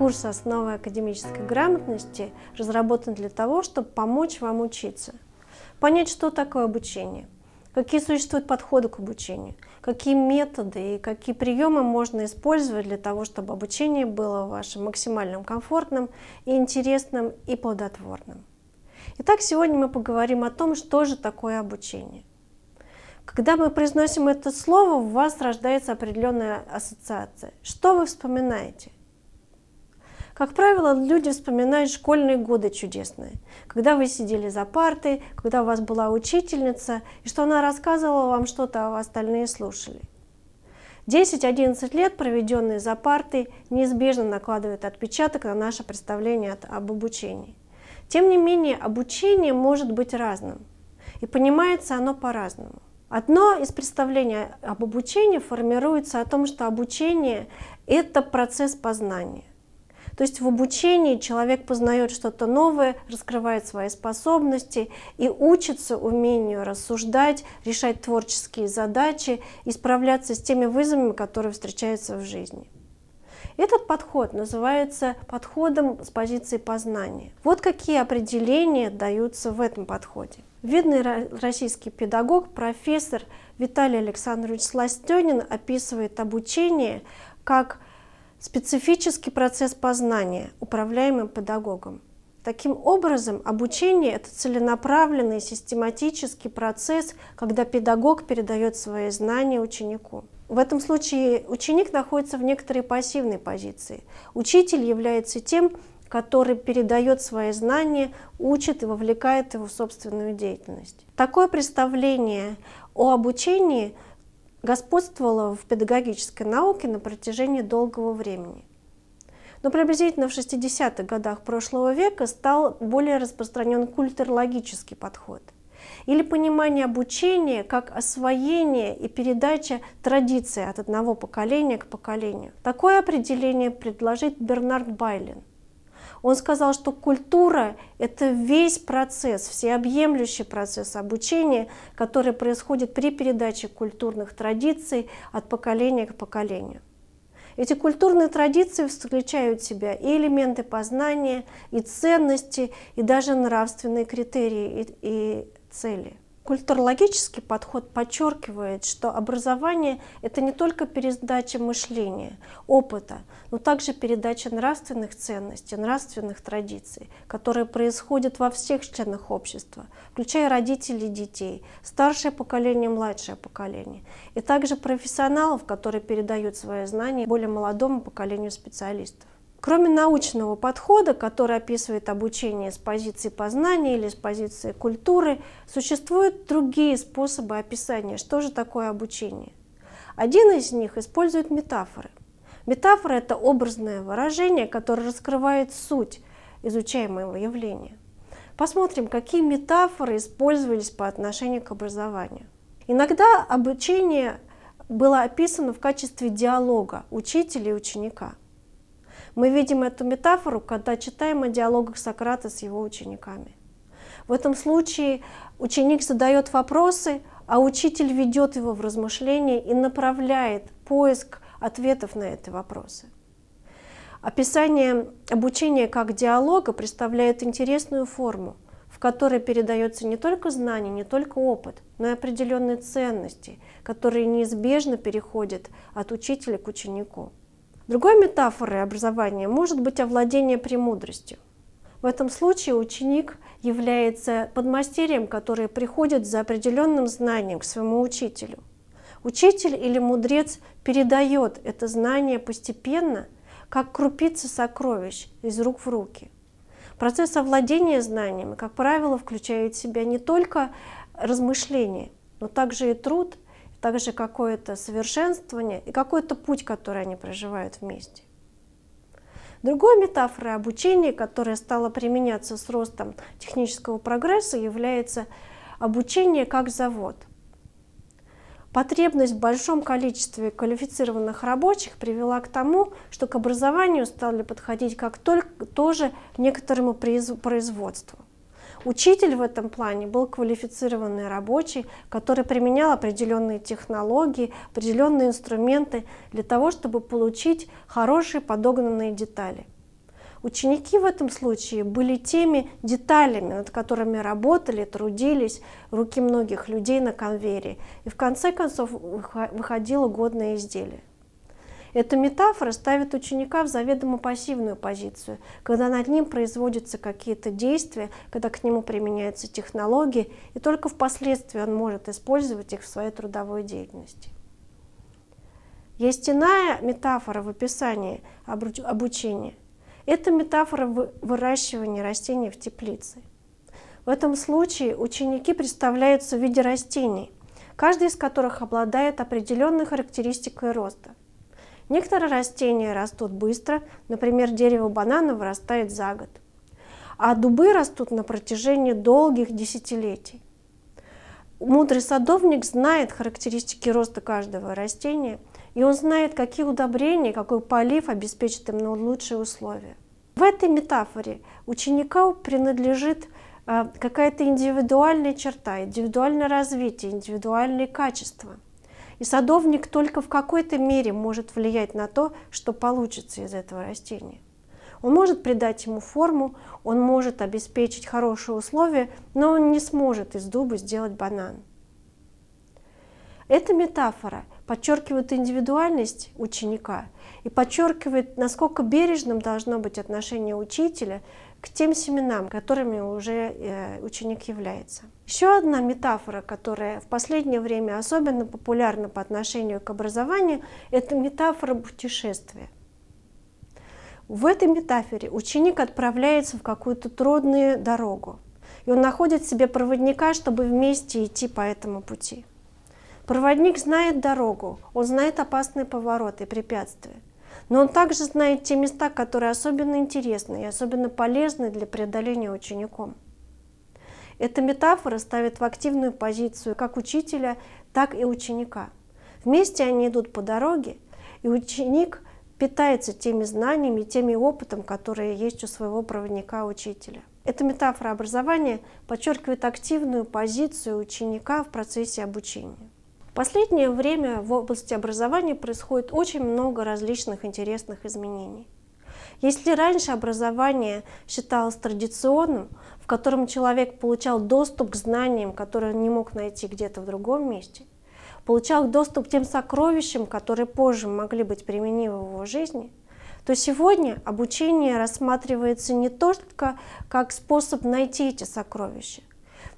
Курс «Основы академической грамотности» разработан для того, чтобы помочь вам учиться. Понять, что такое обучение, какие существуют подходы к обучению, какие методы и какие приемы можно использовать для того, чтобы обучение было вашим максимально комфортным, и интересным и плодотворным. Итак, сегодня мы поговорим о том, что же такое обучение. Когда мы произносим это слово, у вас рождается определенная ассоциация. Что вы вспоминаете? Как правило, люди вспоминают школьные годы чудесные, когда вы сидели за партой, когда у вас была учительница, и что она рассказывала вам что-то, а остальные слушали. 10-11 лет, проведенные за партой, неизбежно накладывают отпечаток на наше представление об обучении. Тем не менее, обучение может быть разным, и понимается оно по-разному. Одно из представлений об обучении формируется о том, что обучение — это процесс познания. То есть в обучении человек познает что-то новое, раскрывает свои способности и учится умению рассуждать, решать творческие задачи и справляться с теми вызовами, которые встречаются в жизни. Этот подход называется подходом с позиции познания. Вот какие определения даются в этом подходе. Видный российский педагог, профессор Виталий Александрович Сластенин описывает обучение как Специфический процесс познания, управляемый педагогом. Таким образом, обучение – это целенаправленный систематический процесс, когда педагог передает свои знания ученику. В этом случае ученик находится в некоторой пассивной позиции. Учитель является тем, который передает свои знания, учит и вовлекает его в собственную деятельность. Такое представление о обучении – господствовала в педагогической науке на протяжении долгого времени. Но приблизительно в 60-х годах прошлого века стал более распространен культурологический подход или понимание обучения как освоение и передача традиции от одного поколения к поколению. Такое определение предложит Бернард Байлен он сказал, что культура — это весь процесс, всеобъемлющий процесс обучения, который происходит при передаче культурных традиций от поколения к поколению. Эти культурные традиции включают в себя и элементы познания, и ценности, и даже нравственные критерии и, и цели. Культурологический подход подчеркивает, что образование — это не только передача мышления, опыта, но также передача нравственных ценностей, нравственных традиций, которые происходят во всех членах общества, включая родителей детей, старшее поколение, младшее поколение, и также профессионалов, которые передают свои знания более молодому поколению специалистов. Кроме научного подхода, который описывает обучение с позиции познания или с позиции культуры, существуют другие способы описания, что же такое обучение. Один из них использует метафоры. Метафора – это образное выражение, которое раскрывает суть изучаемого явления. Посмотрим, какие метафоры использовались по отношению к образованию. Иногда обучение было описано в качестве диалога учителя и ученика – мы видим эту метафору, когда читаем о диалогах Сократа с его учениками. В этом случае ученик задает вопросы, а учитель ведет его в размышления и направляет поиск ответов на эти вопросы. Описание обучения как диалога представляет интересную форму, в которой передается не только знание, не только опыт, но и определенные ценности, которые неизбежно переходят от учителя к ученику. Другой метафорой образования может быть овладение премудростью. В этом случае ученик является подмастерьем, который приходит за определенным знанием к своему учителю. Учитель или мудрец передает это знание постепенно, как крупицы сокровищ из рук в руки. Процесс овладения знаниями, как правило, включает в себя не только размышления, но также и труд – также какое-то совершенствование и какой-то путь, который они проживают вместе. Другой метафорой обучения, которая стала применяться с ростом технического прогресса, является обучение как завод. Потребность в большом количестве квалифицированных рабочих привела к тому, что к образованию стали подходить как только тоже некоторому производству. Учитель в этом плане был квалифицированный рабочий, который применял определенные технологии, определенные инструменты для того, чтобы получить хорошие подогнанные детали. Ученики в этом случае были теми деталями, над которыми работали, трудились руки многих людей на конвейере, и в конце концов выходило годное изделие. Эта метафора ставит ученика в заведомо пассивную позицию, когда над ним производятся какие-то действия, когда к нему применяются технологии, и только впоследствии он может использовать их в своей трудовой деятельности. Есть иная метафора в описании обучения. Это метафора выращивания растений в теплице. В этом случае ученики представляются в виде растений, каждый из которых обладает определенной характеристикой роста – Некоторые растения растут быстро, например, дерево банана вырастает за год, а дубы растут на протяжении долгих десятилетий. Мудрый садовник знает характеристики роста каждого растения, и он знает, какие удобрения, какой полив обеспечит им наилучшие условия. В этой метафоре ученику принадлежит э, какая-то индивидуальная черта, индивидуальное развитие, индивидуальные качества – и садовник только в какой-то мере может влиять на то, что получится из этого растения. Он может придать ему форму, он может обеспечить хорошие условия, но он не сможет из дуба сделать банан. Это метафора подчеркивает индивидуальность ученика и подчеркивает, насколько бережным должно быть отношение учителя к тем семенам, которыми уже э, ученик является. Еще одна метафора, которая в последнее время особенно популярна по отношению к образованию, это метафора путешествия. В этой метафоре ученик отправляется в какую-то трудную дорогу, и он находит себе проводника, чтобы вместе идти по этому пути. Проводник знает дорогу, он знает опасные повороты и препятствия. Но он также знает те места, которые особенно интересны и особенно полезны для преодоления учеником. Эта метафора ставит в активную позицию как учителя, так и ученика. Вместе они идут по дороге, и ученик питается теми знаниями, теми опытом, которые есть у своего проводника-учителя. Эта метафора образования подчеркивает активную позицию ученика в процессе обучения последнее время в области образования происходит очень много различных интересных изменений. Если раньше образование считалось традиционным, в котором человек получал доступ к знаниям, которые не мог найти где-то в другом месте, получал доступ к тем сокровищам, которые позже могли быть применимы в его жизни, то сегодня обучение рассматривается не только как способ найти эти сокровища,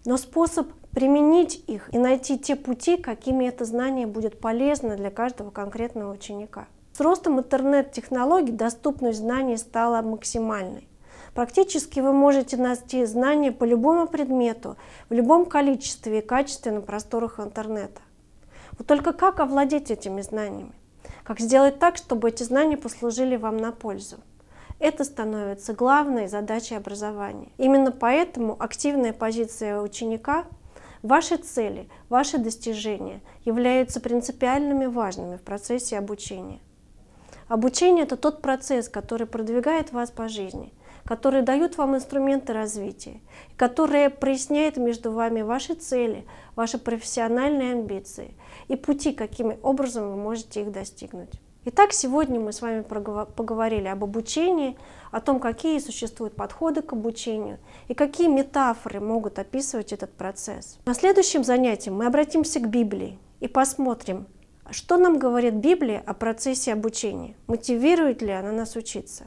но способ применить их и найти те пути, какими это знание будет полезно для каждого конкретного ученика. С ростом интернет-технологий доступность знаний стала максимальной. Практически вы можете найти знания по любому предмету, в любом количестве и качестве на просторах интернета. Вот только как овладеть этими знаниями? Как сделать так, чтобы эти знания послужили вам на пользу? Это становится главной задачей образования. Именно поэтому активная позиция ученика Ваши цели, ваши достижения являются принципиальными важными в процессе обучения. Обучение – это тот процесс, который продвигает вас по жизни, который дает вам инструменты развития, который проясняет между вами ваши цели, ваши профессиональные амбиции и пути, каким образом вы можете их достигнуть. Итак, сегодня мы с вами поговорили об обучении, о том, какие существуют подходы к обучению и какие метафоры могут описывать этот процесс. На следующем занятии мы обратимся к Библии и посмотрим, что нам говорит Библия о процессе обучения, мотивирует ли она нас учиться.